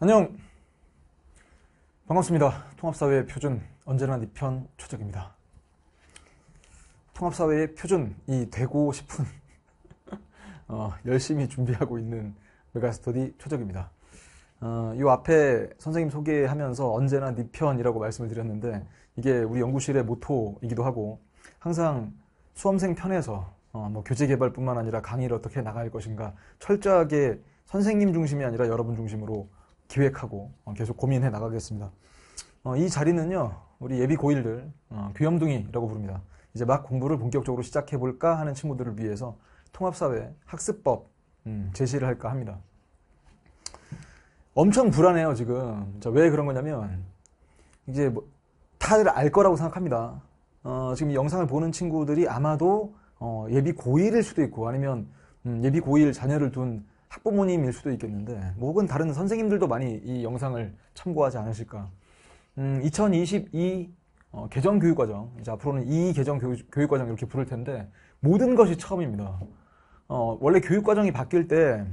안녕. 반갑습니다. 통합사회의 표준 언제나 네편 초적입니다 통합사회의 표준이 되고 싶은 어, 열심히 준비하고 있는 메가스터디 초적입니다 어, 이 앞에 선생님 소개하면서 언제나 네 편이라고 말씀을 드렸는데 이게 우리 연구실의 모토이기도 하고 항상 수험생 편에서 어, 뭐 교재 개발뿐만 아니라 강의를 어떻게 나갈 것인가 철저하게 선생님 중심이 아니라 여러분 중심으로 기획하고 어, 계속 고민해 나가겠습니다. 어, 이 자리는요, 우리 예비 고일들 교염둥이라고 어, 부릅니다. 이제 막 공부를 본격적으로 시작해 볼까 하는 친구들을 위해서 통합사회 학습법 음, 제시를 할까 합니다. 엄청 불안해요 지금. 왜 그런 거냐면 이제 뭐 다들 알 거라고 생각합니다. 어, 지금 영상을 보는 친구들이 아마도 어, 예비 고1일 수도 있고 아니면 음, 예비 고1 자녀를 둔 학부모님일 수도 있겠는데 뭐 혹은 다른 선생님들도 많이 이 영상을 참고하지 않으실까 음, 2022 어, 개정 교육과정 이제 앞으로는 이 개정 교육, 과정 이렇게 부를 텐데 모든 것이 처음입니다 어, 원래 교육과정이 바뀔 때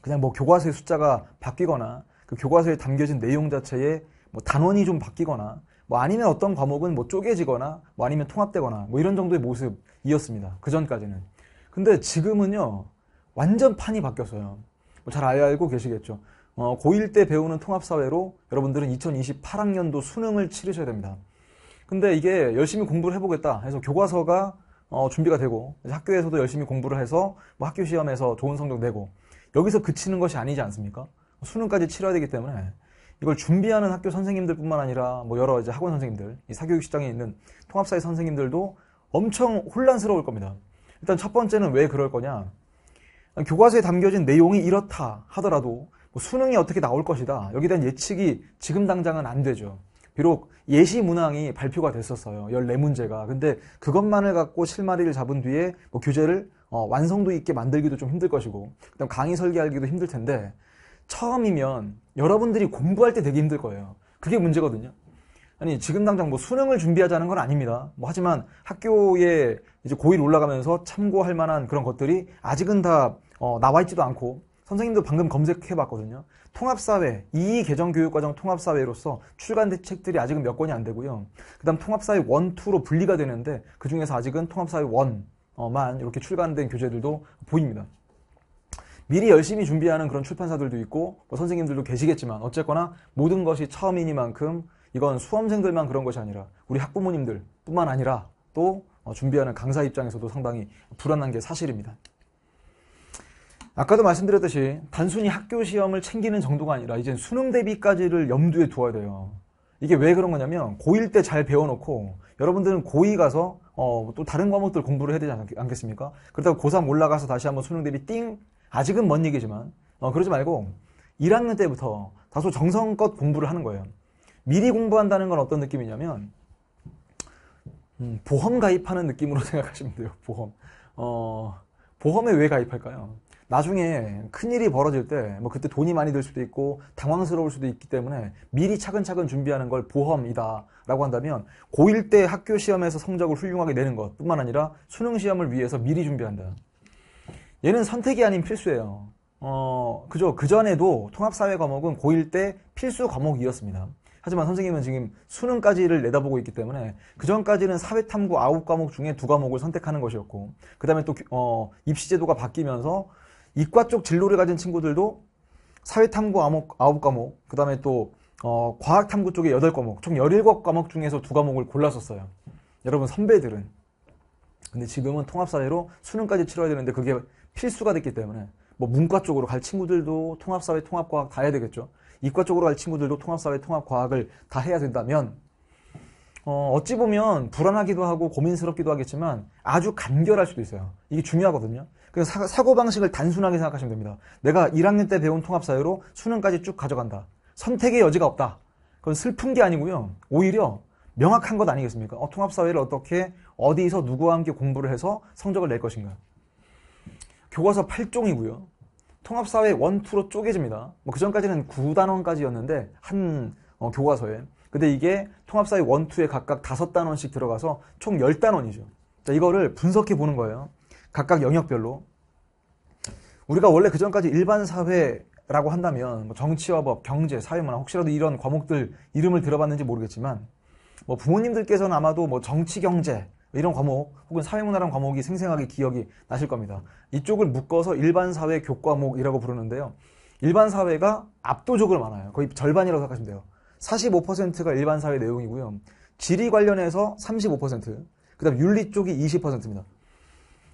그냥 뭐 교과서의 숫자가 바뀌거나 그 교과서에 담겨진 내용 자체에 뭐 단원이 좀 바뀌거나 뭐 아니면 어떤 과목은 뭐 쪼개지거나 뭐 아니면 통합되거나 뭐 이런 정도의 모습이었습니다 그 전까지는 근데 지금은요 완전 판이 바뀌었어요. 뭐 잘 알고 계시겠죠. 어, 고1 때 배우는 통합사회로 여러분들은 2028학년도 수능을 치르셔야 됩니다. 근데 이게 열심히 공부를 해보겠다 해서 교과서가 어, 준비가 되고 학교에서도 열심히 공부를 해서 뭐 학교 시험에서 좋은 성적 내고 여기서 그치는 것이 아니지 않습니까? 수능까지 치러야 되기 때문에 이걸 준비하는 학교 선생님들뿐만 아니라 뭐 여러 이제 학원 선생님들, 사교육 시장에 있는 통합사회 선생님들도 엄청 혼란스러울 겁니다. 일단 첫 번째는 왜 그럴 거냐? 교과서에 담겨진 내용이 이렇다 하더라도 뭐 수능이 어떻게 나올 것이다. 여기에 대한 예측이 지금 당장은 안 되죠. 비록 예시 문항이 발표가 됐었어요. 14문제가. 근데 그것만을 갖고 실마리를 잡은 뒤에 뭐 교재를 어, 완성도 있게 만들기도 좀 힘들 것이고, 그다음 강의 설계하기도 힘들 텐데, 처음이면 여러분들이 공부할 때 되게 힘들 거예요. 그게 문제거든요. 아니 지금 당장 뭐 수능을 준비하자는 건 아닙니다. 뭐 하지만 학교에 이제 고1 올라가면서 참고할 만한 그런 것들이 아직은 다 어, 나와 있지도 않고 선생님도 방금 검색해 봤거든요. 통합사회, 이 개정 교육과정 통합사회로서 출간대 책들이 아직은 몇 권이 안 되고요. 그 다음 통합사회 1, 2로 분리가 되는데 그 중에서 아직은 통합사회 1만 이렇게 출간된 교재들도 보입니다. 미리 열심히 준비하는 그런 출판사들도 있고 뭐 선생님들도 계시겠지만 어쨌거나 모든 것이 처음이니만큼 이건 수험생들만 그런 것이 아니라 우리 학부모님들 뿐만 아니라 또 어, 준비하는 강사 입장에서도 상당히 불안한 게 사실입니다. 아까도 말씀드렸듯이 단순히 학교 시험을 챙기는 정도가 아니라 이젠 수능 대비까지를 염두에 두어야 돼요. 이게 왜 그런 거냐면 고1 때 잘 배워놓고 여러분들은 고2 가서 어, 또 다른 과목들 공부를 해야 되지 않겠, 습니까 그렇다고 고3 올라가서 다시 한번 수능 대비 띵 아직은 먼 얘기지만 어, 그러지 말고 1학년 때부터 다소 정성껏 공부를 하는 거예요. 미리 공부한다는 건 어떤 느낌이냐면 음, 보험 가입하는 느낌으로 생각하시면 돼요. 보험. 어, 보험에 왜 가입할까요? 나중에 큰일이 벌어질 때, 뭐 그때 돈이 많이 들 수도 있고, 당황스러울 수도 있기 때문에 미리 차근차근 준비하는 걸 보험이다라고 한다면, 고1 때 학교 시험에서 성적을 훌륭하게 내는 것 뿐만 아니라 수능 시험을 위해서 미리 준비한다. 얘는 선택이 아닌 필수예요. 어, 그죠. 그전에도 통합사회 과목은 고1 때 필수 과목이었습니다. 하지만 선생님은 지금 수능까지를 내다보고 있기 때문에 그 전까지는 사회탐구 아홉 과목 중에 두 과목을 선택하는 것이었고 그 다음에 또 어, 입시제도가 바뀌면서 이과 쪽 진로를 가진 친구들도 사회탐구 아홉, 과목 그 다음에 또 어, 과학탐구 쪽에 여덟 과목총 열일곱 과목 중에서 두 과목을 골랐었어요 여러분 선배들은 근데 지금은 통합사회로 수능까지 치러야 되는데 그게 필수가 됐기 때문에 뭐 문과 쪽으로 갈 친구들도 통합사회, 통합과학 다 해야 되겠죠. 이과 쪽으로 갈 친구들도 통합사회, 통합과학을 다 해야 된다면 어, 어찌 보면 불안하기도 하고 고민스럽기도 하겠지만 아주 간결할 수도 있어요. 이게 중요하거든요. 그래서 사, 고방식을 단순하게 생각하시면 됩니다. 내가 1학년 때 배운 통합사회로 수능까지 쭉 가져간다. 선택의 여지가 없다. 그건 슬픈 게 아니고요. 오히려 명확한 것 아니겠습니까? 어, 통합사회를 어떻게 어디서 누구와 함께 공부를 해서 성적을 낼 것인가. 교과서 8종이고요. 통합사회 원투로 쪼개집니다. 뭐 그전까지는 9단원까지였는데 한 어, 교과서에. 근데 이게 통합사회 원투에 각각 5단원씩 들어가서 총 10단원이죠. 자, 이거를 분석해 보는 거예요. 각각 영역별로. 우리가 원래 그전까지 일반 사회라고 한다면 뭐 정치와 법, 경제, 사회문화 혹시라도 이런 과목들 이름을 들어봤는지 모르겠지만 뭐 부모님들께서는 아마도 뭐 정치, 경제 이런 과목 혹은 사회문화란 과목이 생생하게 기억이 나실 겁니다. 이쪽을 묶어서 일반 사회 교과목이라고 부르는데요. 일반 사회가 압도적으로 많아요. 거의 절반이라고 생각하시면 돼요. 45%가 일반 사회 내용이고요. 지리 관련해서 35%, 그다음 윤리 쪽이 20%입니다.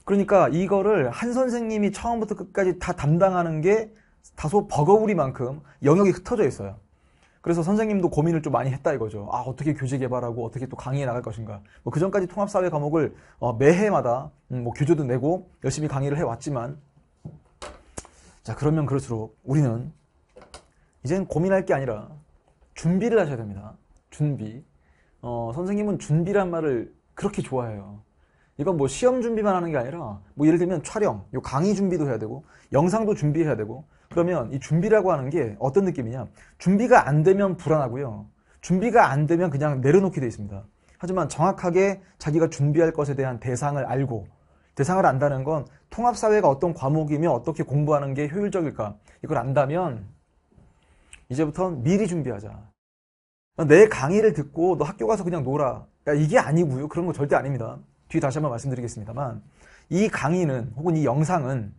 그러니까 이거를 한 선생님이 처음부터 끝까지 다 담당하는 게 다소 버거우리만큼 영역이 흩어져 있어요. 그래서 선생님도 고민을 좀 많이 했다 이거죠. 아, 어떻게 교재 개발하고 어떻게 또 강의에 나갈 것인가. 뭐그 전까지 통합사회 과목을 어, 매해마다 음, 뭐 교재도 내고 열심히 강의를 해왔지만 자, 그러면 그럴수록 우리는 이젠 고민할 게 아니라 준비를 하셔야 됩니다. 준비. 어, 선생님은 준비란 말을 그렇게 좋아해요. 이건 뭐 시험 준비만 하는 게 아니라 뭐 예를 들면 촬영, 요 강의 준비도 해야 되고 영상도 준비해야 되고 그러면 이 준비라고 하는 게 어떤 느낌이냐? 준비가 안 되면 불안하고요. 준비가 안 되면 그냥 내려놓게 되어 있습니다. 하지만 정확하게 자기가 준비할 것에 대한 대상을 알고 대상을 안다는 건 통합사회가 어떤 과목이며 어떻게 공부하는 게 효율적일까 이걸 안다면 이제부터는 미리 준비하자. 내 강의를 듣고 너 학교 가서 그냥 놀아. 그 이게 아니고요. 그런 거 절대 아닙니다. 뒤에 다시 한번 말씀드리겠습니다만 이 강의는 혹은 이 영상은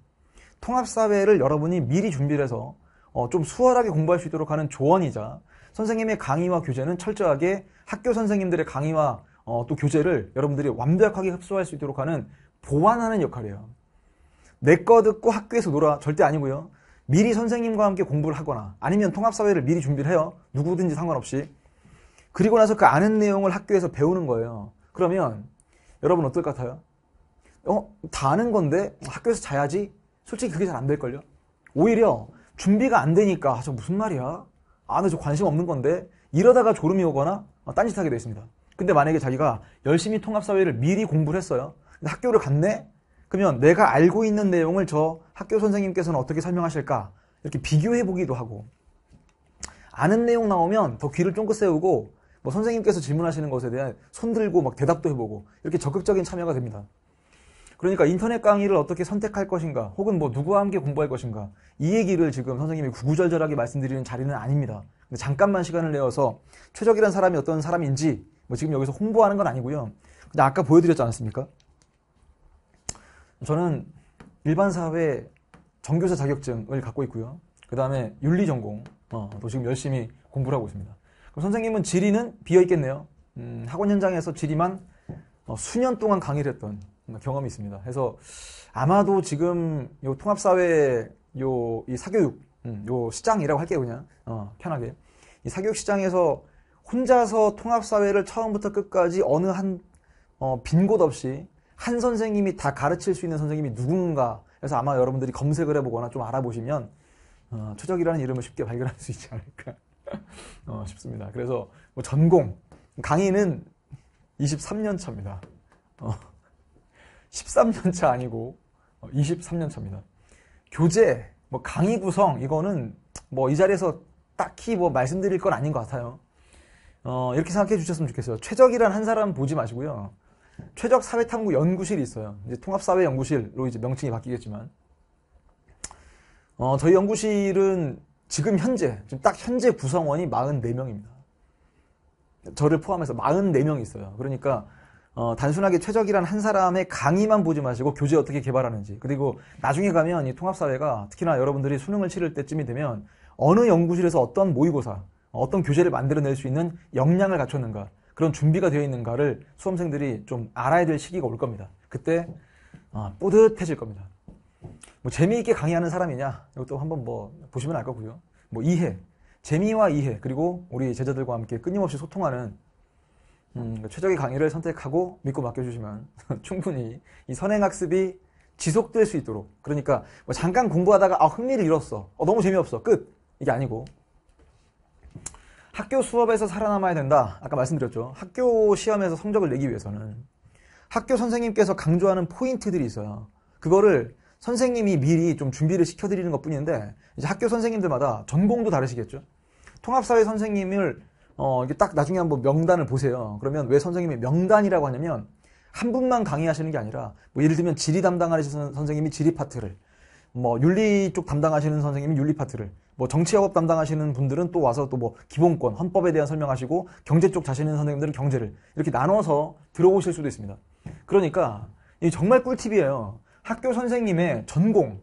통합사회를 여러분이 미리 준비를 해서 어, 좀 수월하게 공부할 수 있도록 하는 조언이자 선생님의 강의와 교재는 철저하게 학교 선생님들의 강의와 어, 또 교재를 여러분들이 완벽하게 흡수할 수 있도록 하는 보완하는 역할이에요. 내 거 듣고 학교에서 놀아 절대 아니고요. 미리 선생님과 함께 공부를 하거나 아니면 통합사회를 미리 준비를 해요. 누구든지 상관없이. 그리고 나서 그 아는 내용을 학교에서 배우는 거예요. 그러면 여러분 어떨 것 같아요? 어? 다 아는 건데 학교에서 자야지? 솔직히 그게 잘 안 될걸요? 오히려 준비가 안 되니까 아, 저 무슨 말이야? 아, 나 저 관심 없는 건데 이러다가 졸음이 오거나 아, 어, 딴짓하게 되어 있습니다. 근데 만약에 자기가 열심히 통합사회를 미리 공부를 했어요. 학교를 갔네? 그러면 내가 알고 있는 내용을 저 학교 선생님께서는 어떻게 설명하실까? 이렇게 비교해 보기도 하고 아는 내용 나오면 더 귀를 쫑긋 세우고 뭐 선생님께서 질문하시는 것에 대한 손들고 막 대답도 해보고 이렇게 적극적인 참여가 됩니다. 그러니까 인터넷 강의를 어떻게 선택할 것인가, 혹은 뭐 누구와 함께 공부할 것인가, 이 얘기를 지금 선생님이 구구절절하게 말씀드리는 자리는 아닙니다. 근데 잠깐만 시간을 내어서 최적이라는 사람이 어떤 사람인지, 뭐 지금 여기서 홍보하는 건 아니고요. 근데 아까 보여드렸지 않았습니까? 저는 일반 사회 정교사 자격증을 갖고 있고요. 그 다음에 윤리 전공, 어, 또 지금 열심히 공부를 하고 있습니다. 그럼 선생님은 지리는 비어 있겠네요. 음, 학원 현장에서 지리만 어, 수년 동안 강의를 했던 경험이 있습니다. 그래서 아마도 지금 요 통합사회 요이 사교육 음, 요 시장이라고 할게요 그냥 어, 편하게 이 사교육 시장에서 혼자서 통합사회를 처음부터 끝까지 어느 한 빈곳 어, 없이 한 선생님이 다 가르칠 수 있는 선생님이 누군가 그래서 아마 여러분들이 검색을 해보거나 좀 알아보시면 어, 초적이라는 이름을 쉽게 발견할 수 있지 않을까 어, 싶습니다. 그래서 뭐 전공 강의는 23년 차입니다. 어. 13년차 아니고 23년차입니다. 어, 교재, 뭐 강의 구성 이거는 뭐 이 자리에서 딱히 뭐 말씀드릴 건 아닌 것 같아요. 어, 이렇게 생각해 주셨으면 좋겠어요. 최적이란 한 사람 보지 마시고요. 최적 사회탐구 연구실이 있어요. 이제 통합사회 연구실로 이제 명칭이 바뀌겠지만, 어, 저희 연구실은 지금 현재 지금 딱 현재 구성원이 44명입니다. 저를 포함해서 44명이 있어요. 그러니까 어, 단순하게 최적이란 한 사람의 강의만 보지 마시고 교재 어떻게 개발하는지 그리고 나중에 가면 이 통합사회가 특히나 여러분들이 수능을 치를 때쯤이 되면 어느 연구실에서 어떤 모의고사 어떤 교재를 만들어낼 수 있는 역량을 갖췄는가 그런 준비가 되어 있는가를 수험생들이 좀 알아야 될 시기가 올 겁니다 그때 어, 뿌듯해질 겁니다 뭐 재미있게 강의하는 사람이냐 이것도 한번 뭐 보시면 알 거고요 뭐 이해 재미와 이해 그리고 우리 제자들과 함께 끊임없이 소통하는 음, 최적의 강의를 선택하고 믿고 맡겨주시면 충분히 이 선행학습이 지속될 수 있도록 그러니까 뭐 잠깐 공부하다가 아 흥미를 잃었어 어, 너무 재미없어 끝 이게 아니고 학교 수업에서 살아남아야 된다 아까 말씀드렸죠 학교 시험에서 성적을 내기 위해서는 학교 선생님께서 강조하는 포인트들이 있어요 그거를 선생님이 미리 좀 준비를 시켜드리는 것 뿐인데 이제 학교 선생님들마다 전공도 다르시겠죠 통합사회 선생님을 어, 이게 딱 나중에 한번 명단을 보세요. 그러면 왜 선생님이 명단이라고 하냐면 한 분만 강의하시는 게 아니라 뭐 예를 들면 지리 담당하시는 선생님이 지리 파트를 뭐 윤리 쪽 담당하시는 선생님이 윤리 파트를 뭐 정치학업 담당하시는 분들은 또 와서 또 뭐 기본권 헌법에 대한 설명하시고 경제 쪽 자신 있는 선생님들은 경제를 이렇게 나눠서 들어오실 수도 있습니다. 그러니까 이 정말 꿀팁이에요. 학교 선생님의 전공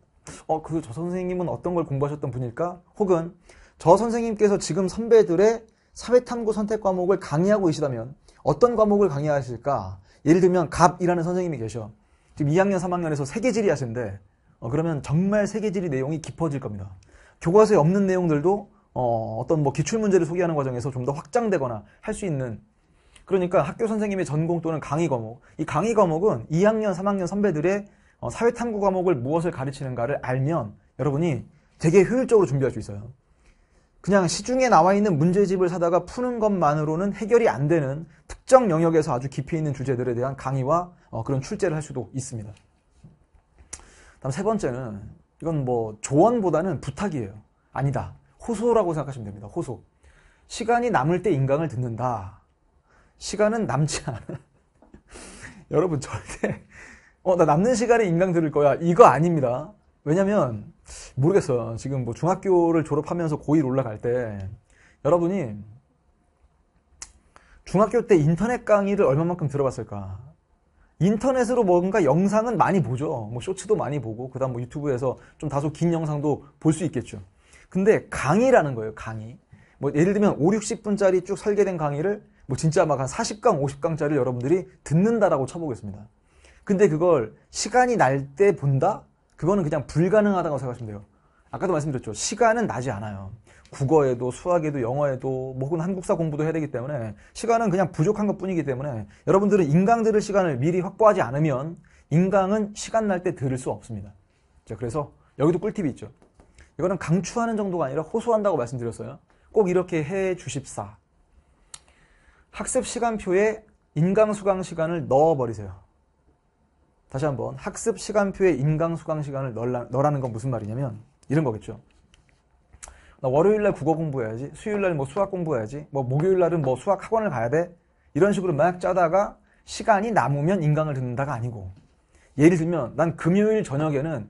어그 저 선생님은 어떤 걸 공부하셨던 분일까 혹은 저 선생님께서 지금 선배들의 사회탐구 선택 과목을 강의하고 계시다면 어떤 과목을 강의하실까? 예를 들면 갑이라는 선생님이 계셔. 지금 2학년, 3학년에서 세계지리 하신데 어, 그러면 정말 세계지리 내용이 깊어질 겁니다. 교과서에 없는 내용들도 어, 어떤 뭐 기출 문제를 소개하는 과정에서 좀 더 확장되거나 할 수 있는 그러니까 학교 선생님의 전공 또는 강의 과목 이 강의 과목은 2학년, 3학년 선배들의 어, 사회탐구 과목을 무엇을 가르치는가를 알면 여러분이 되게 효율적으로 준비할 수 있어요. 그냥 시중에 나와 있는 문제집을 사다가 푸는 것만으로는 해결이 안 되는 특정 영역에서 아주 깊이 있는 주제들에 대한 강의와 어, 그런 출제를 할 수도 있습니다. 다음 세 번째는 이건 뭐 조언보다는 부탁이에요. 아니다. 호소라고 생각하시면 됩니다. 호소. 시간이 남을 때 인강을 듣는다. 시간은 남지 않아. 여러분 절대 어나 남는 시간에 인강 들을 거야. 이거 아닙니다. 왜냐면 모르겠어요. 지금 뭐 중학교를 졸업하면서 고1 올라갈 때 여러분이 중학교 때 인터넷 강의를 얼마만큼 들어봤을까? 인터넷으로 뭔가 영상은 많이 보죠. 뭐 쇼츠도 많이 보고 그다음 뭐 유튜브에서 좀 다소 긴 영상도 볼 수 있겠죠. 근데 강의라는 거예요, 강의. 뭐 예를 들면 5, 60분짜리 쭉 설계된 강의를 뭐 진짜 막한 40강, 50강짜리를 여러분들이 듣는다라고 쳐보겠습니다. 근데 그걸 시간이 날 때 본다? 그거는 그냥 불가능하다고 생각하시면 돼요. 아까도 말씀드렸죠. 시간은 나지 않아요. 국어에도 수학에도 영어에도 뭐 혹은 한국사 공부도 해야 되기 때문에 시간은 그냥 부족한 것 뿐이기 때문에 여러분들은 인강 들을 시간을 미리 확보하지 않으면 인강은 시간 날 때 들을 수 없습니다. 자, 그래서 여기도 꿀팁이 있죠. 이거는 강추하는 정도가 아니라 호소한다고 말씀드렸어요. 꼭 이렇게 해 주십사. 학습 시간표에 인강 수강 시간을 넣어버리세요. 다시 한번 학습 시간표에 인강 수강 시간을 넣으라, 넣으라는 건 무슨 말이냐면 이런 거겠죠. 나 월요일 날 국어 공부해야지, 수요일 날 뭐 수학 공부해야지, 뭐 목요일 날은 뭐 수학 학원을 가야 돼. 이런 식으로 막 짜다가 시간이 남으면 인강을 듣는다가 아니고 예를 들면 난 금요일 저녁에는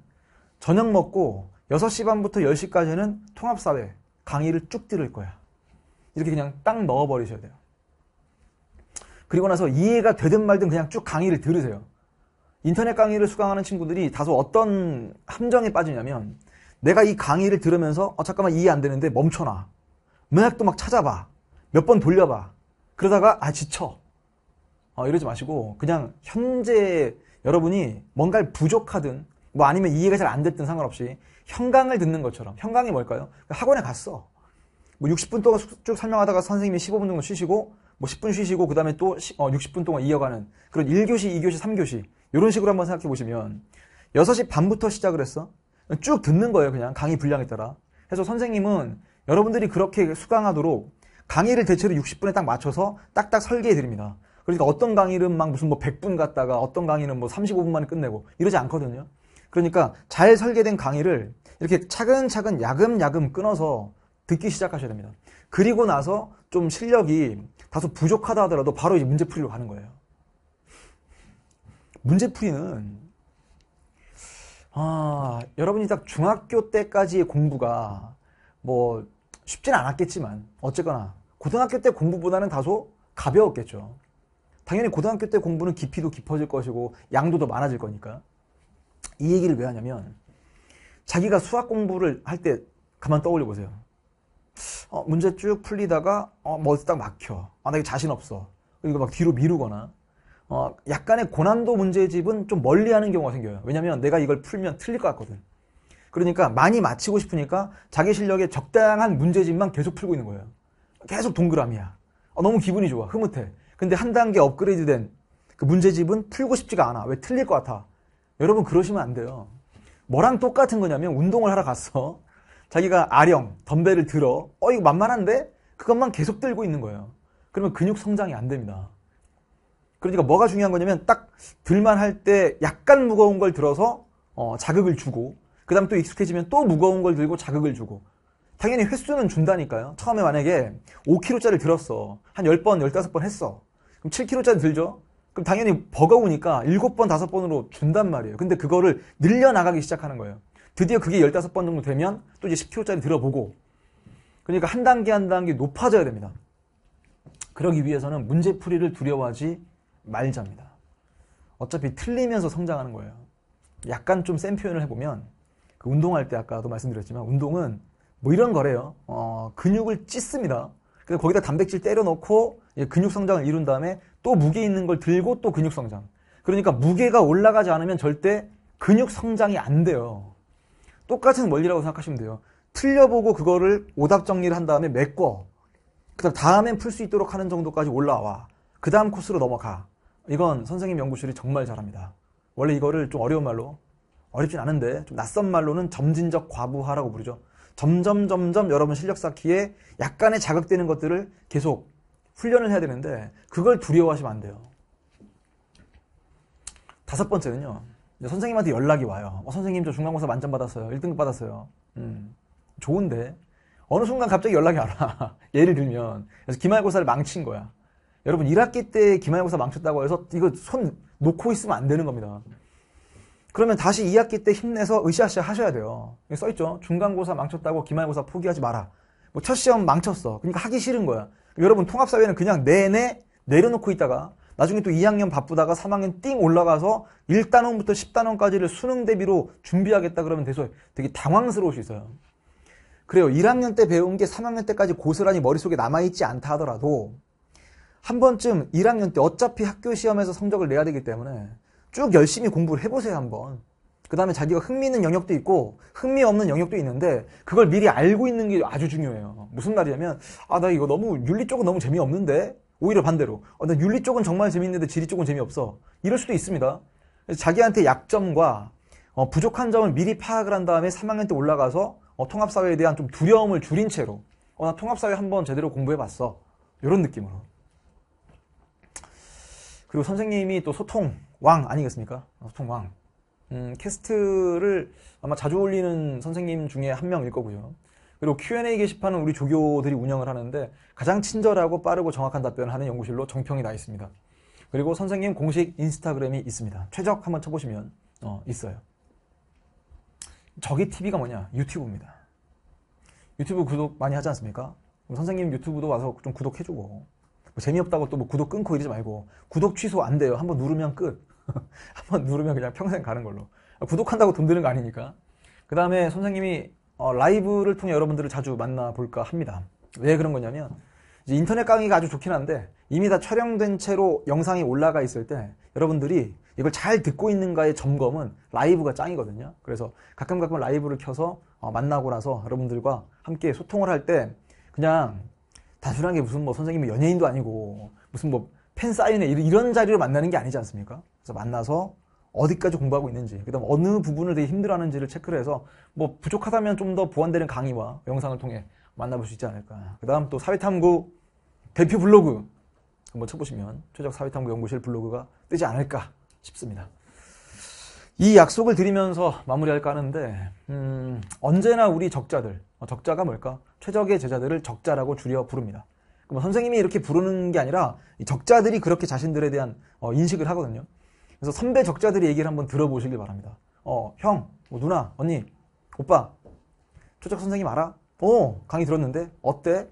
저녁 먹고 6시 반부터 10시까지는 통합사회 강의를 쭉 들을 거야. 이렇게 그냥 딱 넣어버리셔야 돼요. 그리고 나서 이해가 되든 말든 그냥 쭉 강의를 들으세요. 인터넷 강의를 수강하는 친구들이 다소 어떤 함정에 빠지냐면 내가 이 강의를 들으면서 어 잠깐만 이해 안 되는데 멈춰놔. 문학도막 찾아봐. 몇 번 돌려봐. 그러다가 아 지쳐. 어, 이러지 마시고 그냥 현재 여러분이 뭔가를 부족하든 뭐 아니면 이해가 잘 안 됐든 상관없이 현강을 듣는 것처럼 현강이 뭘까요? 학원에 갔어. 뭐 60분 동안 쭉 설명하다가 선생님이 15분 정도 쉬시고 뭐 10분 쉬시고 그 다음에 또 60분 어, 동안 이어가는 그런 1교시, 2교시, 3교시 이런 식으로 한번 생각해 보시면 6시 반부터 시작을 했어. 쭉 듣는 거예요, 그냥 강의 분량에 따라. 해서 선생님은 여러분들이 그렇게 수강하도록 강의를 대체로 60분에 딱 맞춰서 딱딱 설계해 드립니다. 그러니까 어떤 강의는 막 무슨 뭐 100분 갔다가 어떤 강의는 뭐 35분 만에 끝내고 이러지 않거든요. 그러니까 잘 설계된 강의를 이렇게 차근차근 야금야금 끊어서 듣기 시작하셔야 됩니다. 그리고 나서 좀 실력이 다소 부족하다 하더라도 바로 이제 문제 풀이로 가는 거예요. 문제풀이는 아 여러분이 딱 중학교 때까지의 공부가 뭐쉽는 않았겠지만 어쨌거나 고등학교 때 공부보다는 다소 가벼웠겠죠. 당연히 고등학교 때 공부는 깊이도 깊어질 것이고 양도 더 많아질 거니까 이 얘기를 왜 하냐면 자기가 수학 공부를 할 때 가만 떠올려 보세요. 어, 문제 쭉 풀리다가 어, 머리 딱 막혀. 아, 나 이거 자신 없어. 이거 막 뒤로 미루거나 어, 약간의 고난도 문제집은 좀 멀리하는 경우가 생겨요. 왜냐하면 내가 이걸 풀면 틀릴 것 같거든. 그러니까 많이 마치고 싶으니까 자기 실력에 적당한 문제집만 계속 풀고 있는 거예요. 계속 동그라미야. 어, 너무 기분이 좋아. 흐뭇해. 근데 한 단계 업그레이드된 그 문제집은 풀고 싶지가 않아. 왜 틀릴 것 같아. 여러분 그러시면 안 돼요. 뭐랑 똑같은 거냐면 운동을 하러 갔어. 자기가 아령, 덤벨을 들어. 어, 이거 만만한데? 그것만 계속 들고 있는 거예요. 그러면 근육 성장이 안 됩니다. 그러니까 뭐가 중요한 거냐면 딱 들만 할 때 약간 무거운 걸 들어서 어, 자극을 주고 그다음 에또 익숙해지면 또 무거운 걸 들고 자극을 주고 당연히 횟수는 준다니까요. 처음에 만약에 5kg짜리 들었어. 한 10번, 15번 했어. 그럼 7kg짜리 들죠? 그럼 당연히 버거우니까 7번, 5번으로 준단 말이에요. 근데 그거를 늘려나가기 시작하는 거예요. 드디어 그게 15번 정도 되면 또 이제 10kg짜리 들어보고. 그러니까 한 단계 한 단계 높아져야 됩니다. 그러기 위해서는 문제풀이를 두려워하지 말자입니다. 어차피 틀리면서 성장하는 거예요. 약간 좀 센 표현을 해보면 그 운동할 때 아까도 말씀드렸지만 운동은 뭐 이런 거래요. 어, 근육을 찢습니다. 그래서 거기다 단백질 때려넣고 근육 성장을 이룬 다음에 또 무게 있는 걸 들고 또 근육 성장. 그러니까 무게가 올라가지 않으면 절대 근육 성장이 안 돼요. 똑같은 원리라고 생각하시면 돼요. 틀려보고 그거를 오답 정리를 한 다음에 메꿔. 그 다음 다엔풀 수 있도록 하는 정도까지 올라와. 그 다음 코스로 넘어가. 이건 선생님 연구실이 정말 잘합니다. 원래 이거를 좀 어려운 말로 어렵진 않은데 좀 낯선 말로는 점진적 과부하라고 부르죠. 점점 점점 여러분 실력 쌓기에 약간의 자극되는 것들을 계속 훈련을 해야 되는데 그걸 두려워하시면 안 돼요. 다섯 번째는요. 선생님한테 연락이 와요. 어, 선생님 저 중간고사 만점 받았어요. 1등급 받았어요. 음, 좋은데 어느 순간 갑자기 연락이 와라. 예를 들면 그래서 기말고사를 망친 거야. 여러분 1학기 때 기말고사 망쳤다고 해서 이거 손 놓고 있으면 안 되는 겁니다. 그러면 다시 2학기 때 힘내서 으쌰으쌰 하셔야 돼요. 써있죠. 중간고사 망쳤다고 기말고사 포기하지 마라. 뭐 첫 시험 망쳤어. 그러니까 하기 싫은 거야. 여러분 통합사회는 그냥 내내 내려놓고 있다가 나중에 또 2학년 바쁘다가 3학년 띵 올라가서 1단원부터 10단원까지를 수능 대비로 준비하겠다 그러면 돼서 되게 당황스러울 수 있어요. 그래요. 1학년 때 배운 게 3학년 때까지 고스란히 머릿속에 남아있지 않다 하더라도 한 번쯤 1학년 때 어차피 학교 시험에서 성적을 내야 되기 때문에 쭉 열심히 공부를 해보세요 한번. 그 다음에 자기가 흥미 있는 영역도 있고 흥미 없는 영역도 있는데 그걸 미리 알고 있는 게 아주 중요해요. 무슨 말이냐면 아나 이거 너무 윤리 쪽은 너무 재미없는데 오히려 반대로 어, 나 윤리 쪽은 정말 재밌는데 지리 쪽은 재미없어 이럴 수도 있습니다. 자기한테 약점과 어, 부족한 점을 미리 파악을 한 다음에 3학년 때 올라가서 어, 통합사회에 대한 좀 두려움을 줄인 채로 어, 나 통합사회 한 번 제대로 공부해봤어 이런 느낌으로 그리고 선생님이 또 소통 왕 아니겠습니까? 어, 소통 왕. 음, 캐스트를 아마 자주 올리는 선생님 중에 한 명일 거고요. 그리고 Q&A 게시판은 우리 조교들이 운영을 하는데 가장 친절하고 빠르고 정확한 답변을 하는 연구실로 정평이 나 있습니다. 그리고 선생님 공식 인스타그램이 있습니다. 최적 한번 쳐보시면 어, 있어요. 저기 TV가 뭐냐? 유튜브입니다. 유튜브 구독 많이 하지 않습니까? 선생님 유튜브도 와서 좀 구독해주고 뭐 재미없다고 또 뭐 구독 끊고 이러지 말고 구독 취소 안 돼요. 한번 누르면 끝. 한번 누르면 그냥 평생 가는 걸로. 구독한다고 돈 드는 거 아니니까. 그 다음에 선생님이 어, 라이브를 통해 여러분들을 자주 만나볼까 합니다. 왜 그런 거냐면 이제 인터넷 강의가 아주 좋긴 한데 이미 다 촬영된 채로 영상이 올라가 있을 때 여러분들이 이걸 잘 듣고 있는가의 점검은 라이브가 짱이거든요. 그래서 가끔 가끔 라이브를 켜서 어, 만나고 나서 여러분들과 함께 소통을 할 때 그냥 단순한 게 무슨 뭐 선생님이 연예인도 아니고 무슨 뭐 팬 사인회 이런 자리로 만나는 게 아니지 않습니까? 그래서 만나서 어디까지 공부하고 있는지, 그다음 어느 부분을 되게 힘들어하는지를 체크를 해서 뭐 부족하다면 좀 더 보완되는 강의와 영상을 통해 만나볼 수 있지 않을까. 그다음 또 사회탐구 대표 블로그 한번 쳐보시면 최적 사회탐구 연구실 블로그가 뜨지 않을까 싶습니다. 이 약속을 드리면서 마무리할까 하는데 음, 언제나 우리 적자들 어, 적자가 뭘까 최적의 제자들을 적자라고 줄여 부릅니다. 그럼 선생님이 이렇게 부르는 게 아니라 적자들이 그렇게 자신들에 대한 어, 인식을 하거든요. 그래서 선배 적자들의 얘기를 한번 들어보시길 바랍니다. 어, 형, 뭐 누나, 언니, 오빠, 초적 선생님 알아? 어, 강의 들었는데 어때?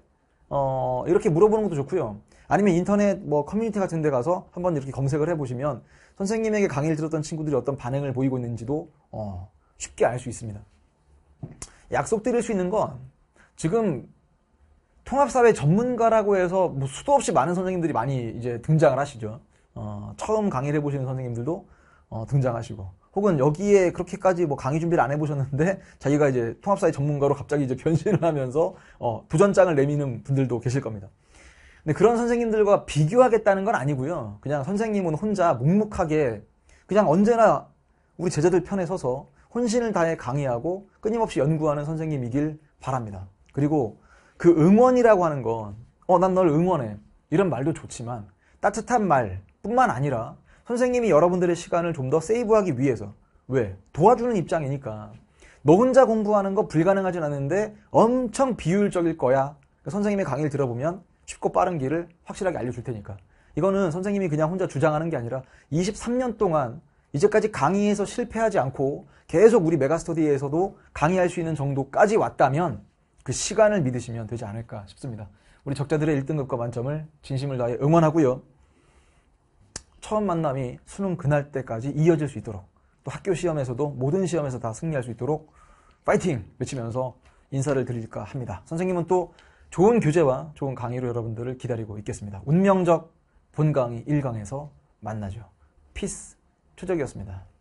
어, 이렇게 물어보는 것도 좋고요. 아니면 인터넷 뭐 커뮤니티 같은 데 가서 한번 이렇게 검색을 해보시면 선생님에게 강의를 들었던 친구들이 어떤 반응을 보이고 있는지도 어, 쉽게 알 수 있습니다. 약속 드릴 수 있는 건 지금 통합사회 전문가라고 해서 뭐 수도 없이 많은 선생님들이 많이 이제 등장을 하시죠. 어, 처음 강의를 해보시는 선생님들도 어, 등장하시고 혹은 여기에 그렇게까지 뭐 강의 준비를 안 해보셨는데 자기가 이제 통합사회 전문가로 갑자기 이제 변신을 하면서 어, 도전장을 내미는 분들도 계실 겁니다. 근데 그런 선생님들과 비교하겠다는 건 아니고요. 그냥 선생님은 혼자 묵묵하게 그냥 언제나 우리 제자들 편에 서서 혼신을 다해 강의하고 끊임없이 연구하는 선생님이길 바랍니다. 그리고 그 응원이라고 하는 건, 어, 난 널 응원해. 이런 말도 좋지만 따뜻한 말 뿐만 아니라 선생님이 여러분들의 시간을 좀 더 세이브하기 위해서 왜? 도와주는 입장이니까 너 혼자 공부하는 거 불가능하진 않은데 엄청 비효율적일 거야. 선생님의 강의를 들어보면 쉽고 빠른 길을 확실하게 알려줄 테니까. 이거는 선생님이 그냥 혼자 주장하는 게 아니라 23년 동안 이제까지 강의에서 실패하지 않고 계속 우리 메가스터디에서도 강의할 수 있는 정도까지 왔다면 그 시간을 믿으시면 되지 않을까 싶습니다. 우리 적자들의 1등급과 만점을 진심을 다해 응원하고요. 처음 만남이 수능 그날 때까지 이어질 수 있도록 또 학교 시험에서도 모든 시험에서 다 승리할 수 있도록 파이팅 외치면서 인사를 드릴까 합니다. 선생님은 또 좋은 교재와 좋은 강의로 여러분들을 기다리고 있겠습니다. 운명적 본강의 1강에서 만나죠. 피스 최적이었습니다.